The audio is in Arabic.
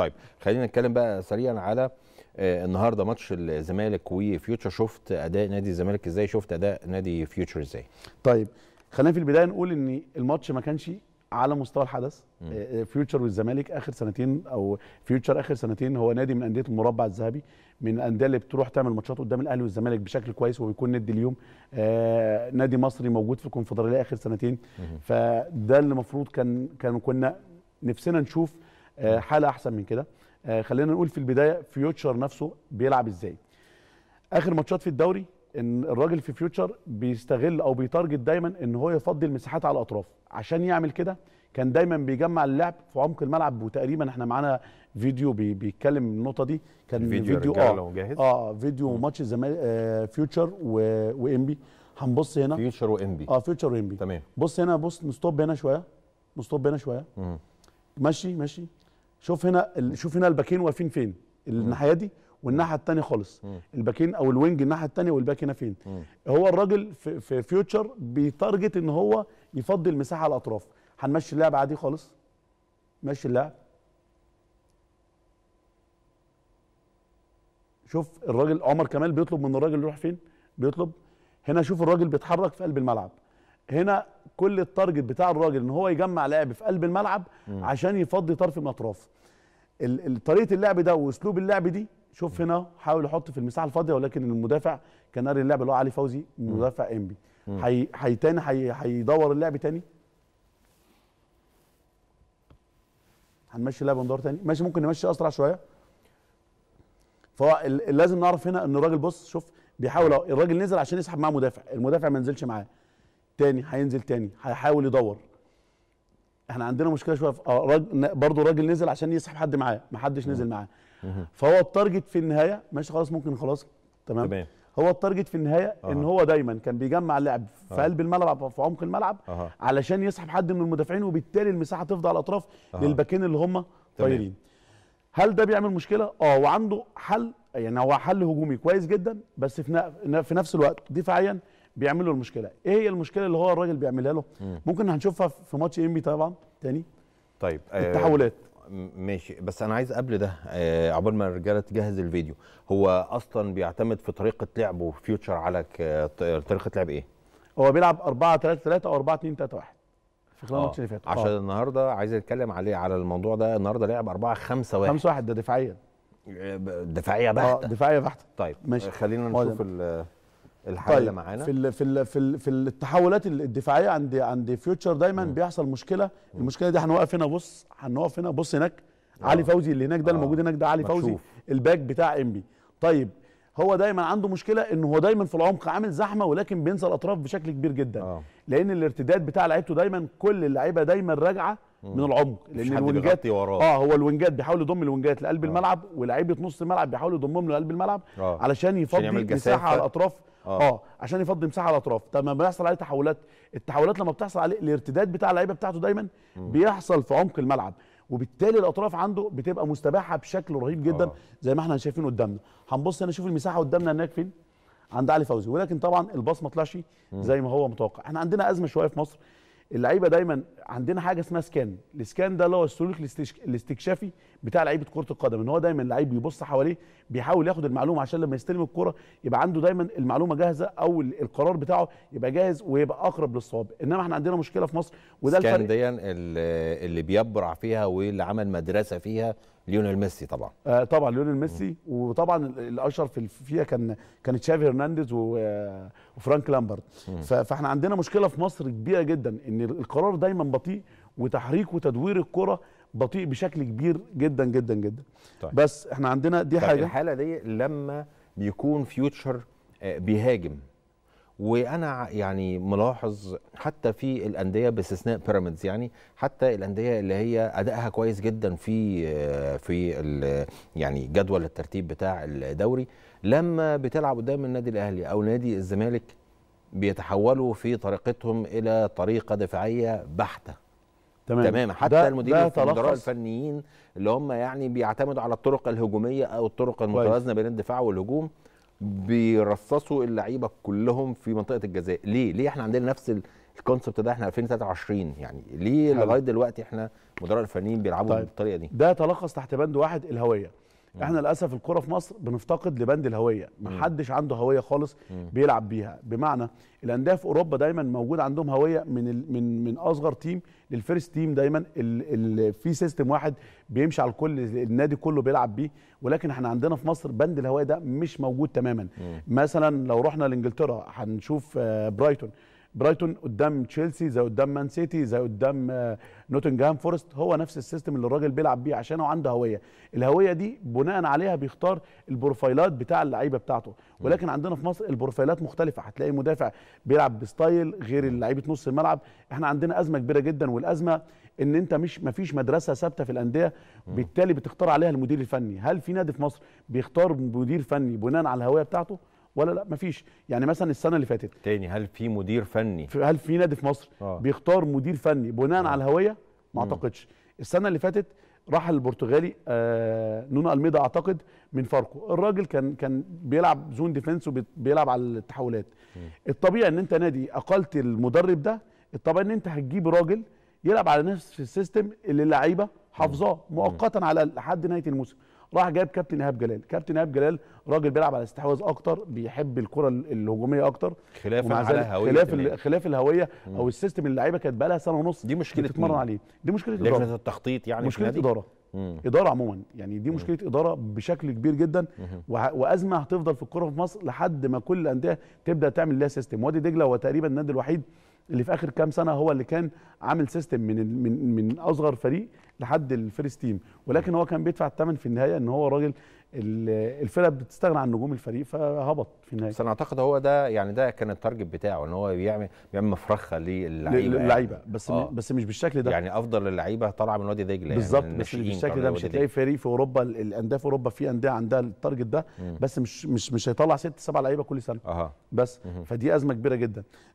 طيب خلينا نتكلم بقى سريعا على آه، النهارده ماتش الزمالك وفيوتشر شفت اداء نادي الزمالك ازاي شفت اداء نادي فيوتشر ازاي طيب خلينا في البدايه نقول ان الماتش ما كانش على مستوى الحدث آه، آه، فيوتشر والزمالك اخر سنتين او فيوتشر اخر سنتين هو نادي من انديه المربع الذهبي من الانديه اللي بتروح تعمل ماتشات قدام الاهلي والزمالك بشكل كويس وبيكون ند اليوم آه نادي مصري موجود في الكونفدراليه اخر سنتين فده اللي المفروض كان كان كنا نفسنا نشوف آه، حاله احسن من كده آه، خلينا نقول في البدايه فيوتشر نفسه بيلعب ازاي اخر ماتشات في الدوري ان الراجل في فيوتشر بيستغل او بيتارجت دايما ان هو يفضي المساحات على الاطراف عشان يعمل كده كان دايما بيجمع اللعب في عمق الملعب وتقريبا احنا معانا فيديو بيتكلم النقطه دي كان فيديو, فيديو اه جاهز؟ اه فيديو ماتش الزمالك آه فيوتشر وانبي هنبص هنا فيوتشر وانبي اه فيوتشر وانبي تمام بص هنا بص نستوب هنا شويه نستوب هنا شويه مم. ماشي ماشي شوف هنا شوف هنا الباكين واقفين فين الناحيه دي والناحيه الثانيه خالص الباكين او الوينج الناحيه الثانيه والباك هنا فين مم. هو الراجل في, في فيوتشر بيتارجت ان هو يفضي المساحه على الاطراف هنمشي اللعب عادي خالص مشي اللعب شوف الراجل عمر كمال بيطلب من الراجل يروح فين بيطلب هنا شوف الراجل بيتحرك في قلب الملعب هنا كل التارجت بتاع الراجل ان هو يجمع لعب في قلب الملعب م. عشان يفضي طرف من الاطراف طريقه اللعب ده واسلوب اللعب دي شوف هنا حاول يحط في المساحه الفاضيه ولكن المدافع كان ناري اللعب اللي هو علي فوزي مدافع انبي حي تاني هيدور اللعب تاني هنمشي اللعب وندور تاني ماشي ممكن نمشي اسرع شويه فلازم نعرف هنا ان الراجل بص شوف بيحاول الراجل نزل عشان يسحب معاه مدافع المدافع ما نزلش معاه تاني هينزل تاني هيحاول يدور احنا عندنا مشكله شويه في آه، برضه راجل نزل عشان يسحب حد معاه ما حدش نزل معاه فهو التارجت في النهايه ماشي خلاص ممكن خلاص تمام, تمام. هو التارجت في النهايه آه. ان هو دايما كان بيجمع لعب في آه. قلب الملعب في عمق الملعب آه. علشان يسحب حد من المدافعين وبالتالي المساحه تفضل على الاطراف آه. للباكين اللي هم طايرين هل ده بيعمل مشكله اه وعنده حل يعني هو حل هجومي كويس جدا بس في نفس الوقت دفاعيا بيعمل له المشكله ايه هي المشكله اللي هو الراجل بيعملها له ممكن هنشوفها في ماتش انبي طبعا تاني طيب آه، التحولات ماشي بس انا عايز قبل ده آه، عقبال ما الرجاله تجهز الفيديو هو اصلا بيعتمد في طريقه لعبه فيوتشر على طريقه لعب ايه هو بيلعب 4 3 3 او 4 2 3 1 في خلال آه. الماتش اللي فات عشان النهارده عايز اتكلم عليه على الموضوع ده النهارده لعب 4 5 1 5 1 ده دفاعيا دفاعيه بحته اه دفاعيه بحته طيب ماشي خلينا نشوف ال الحل طيب معانا في ال في ال في, ال في التحولات الدفاعيه عند عند فيوتشر دايما م. بيحصل مشكله م. المشكله دي هنوقف هنا بص هنوقف هنا بص هناك آه. علي فوزي اللي هناك ده آه. الموجود هناك ده علي مكشوف. فوزي الباك بتاع انبي طيب هو دايما عنده مشكله ان هو دايما في العمق عامل زحمه ولكن بينسى الاطراف بشكل كبير جدا آه. لان الارتداد بتاع لعيبته دايما كل اللعيبه دايما راجعه من العمق لان الوينجات اه هو الوينجات بيحاول يضم الوينجات لقلب آه. الملعب ولاعيبه نص الملعب بيحاول يضمهم لقلب الملعب آه. علشان يفضي مساحه على الاطراف آه. اه عشان يفضي مساحه على الاطراف طب لما بيحصل عليه تحولات التحولات لما بتحصل عليه الارتداد بتاع اللعيبه بتاعته دايما بيحصل في عمق الملعب وبالتالي الاطراف عنده بتبقى مستباحه بشكل رهيب جدا آه. زي ما احنا شايفين قدامنا هنبص هنا نشوف المساحه قدامنا هناك فين عند علي فوزي ولكن طبعا الباص ما طلعش زي ما هو متوقع احنا عندنا ازمه شويه في مصر اللعيبه دايما عندنا حاجه اسمها سكان السكان ده اللي هو السلوك الاستكشافي بتاع لعيبه كره القدم ان هو دايما اللعيب بيبص حواليه بيحاول ياخد المعلومه عشان لما يستلم الكره يبقى عنده دايما المعلومه جاهزه او القرار بتاعه يبقى جاهز ويبقى اقرب للصواب انما احنا عندنا مشكله في مصر وده الفرق سكان دي اللي بيبرع فيها واللي عمل مدرسه فيها ليونيل ميسي طبعا آه طبعا ليونيل ميسي وطبعا الاشهر في فيها كان كان تشافي هرنانديز آه، وفرانك لامبرت فاحنا عندنا مشكله في مصر كبيره جدا ان القرار دايما بطيء وتحريك وتدوير الكره بطيء بشكل كبير جدا جدا جدا طيب. بس احنا عندنا دي طيب حاجه الحاله دي لما بيكون فيوتشر آه، بيهاجم وانا يعني ملاحظ حتى في الانديه باستثناء بيراميدز يعني حتى الانديه اللي هي ادائها كويس جدا في في يعني جدول الترتيب بتاع الدوري لما بتلعب قدام النادي الاهلي او نادي الزمالك بيتحولوا في طريقتهم الى طريقه دفاعيه بحته تمام, تمام. حتى المدير الفندراء الفنيين اللي هم يعني بيعتمدوا على الطرق الهجوميه او الطرق المتوازنه بين الدفاع والهجوم بيرصصوا اللعيبه كلهم في منطقه الجزاء ليه ليه احنا عندنا نفس الكونسبت ده احنا 2023 يعني ليه لغايه دلوقتي احنا مدراء الفنيين بيلعبوا طيب. بالطريقه دي ده تلخص تحت بند واحد الهويه مم. احنا للاسف الكره في مصر بنفتقد لبند الهويه ما حدش عنده هويه خالص مم. بيلعب بيها بمعنى الانديه في اوروبا دايما موجود عندهم هويه من من من اصغر تيم للفيرست تيم دايما اللي في سيستم واحد بيمشي على الكل النادي كله بيلعب بيه ولكن احنا عندنا في مصر بند الهويه ده مش موجود تماما مم. مثلا لو رحنا لانجلترا هنشوف آه، برايتون برايتون قدام تشيلسي زي قدام مان سيتي زي قدام آه، نوتنجهام فورست هو نفس السيستم اللي الراجل بيلعب بيه عشان هو عنده هويه الهويه دي بناء عليها بيختار البروفايلات بتاع اللعيبه بتاعته ولكن عندنا في مصر البروفايلات مختلفه هتلاقي مدافع بيلعب بستايل غير لعيبه نص الملعب احنا عندنا ازمه كبيره جدا والازمه ان انت مش مفيش مدرسه ثابته في الانديه بالتالي بتختار عليها المدير الفني هل في نادي في مصر بيختار مدير فني بناء على الهويه بتاعته ولا لا مفيش يعني مثلا السنه اللي فاتت تاني هل في مدير فني هل في نادي في مصر آه. بيختار مدير فني بناء آه. على الهويه ما اعتقدش السنه اللي فاتت راح البرتغالي آه نونو الميدا اعتقد من فاركو الراجل كان كان بيلعب زون ديفنس وبيلعب على التحولات الطبيعي ان انت نادي اقلت المدرب ده الطبيعي ان انت هتجيب راجل يلعب على نفس السيستم اللي اللعيبه حافظاه مؤقتا على لحد نهايه الموسم راح جايب كابتن ايهاب جلال كابتن ايهاب جلال راجل بيلعب على استحواذ اكتر بيحب الكره الهجوميه اكتر خلافا على الهويه خلاف ال... خلاف الهويه مم. او السيستم اللي اللعيبه كانت بقى لها سنه ونص دي مشكله بتتمرن عليه دي مشكله اداره لجنه التخطيط يعني مشكله اداره مم. اداره عموما يعني دي مشكله مم. اداره بشكل كبير جدا وه... وازمه هتفضل في الكره في مصر لحد ما كل الانديه تبدا تعمل لها سيستم وادي دجله هو تقريبا النادي الوحيد اللي في اخر كام سنه هو اللي كان عامل سيستم من من من اصغر فريق لحد الفيرست تيم ولكن هو كان بيدفع الثمن في النهايه ان هو راجل الفرقه بتستغنى عن نجوم الفريق فهبط في النهايه بس انا اعتقد هو ده يعني ده كان التارجت بتاعه ان هو بيعمل بيعمل مفرخه للعيبه يعني. للعيبه يعني. بس آه. بس مش بالشكل ده يعني افضل اللعيبه طالعه من وادي دجله يعني، بالظبط يعني مش بالشكل ده مش هتلاقي فريق في اوروبا الانديه في اوروبا في انديه عندها التارجت ده م. بس مش مش مش هيطلع ست سبع لعيبه كل سنه أه. بس م. فدي ازمه كبيره جدا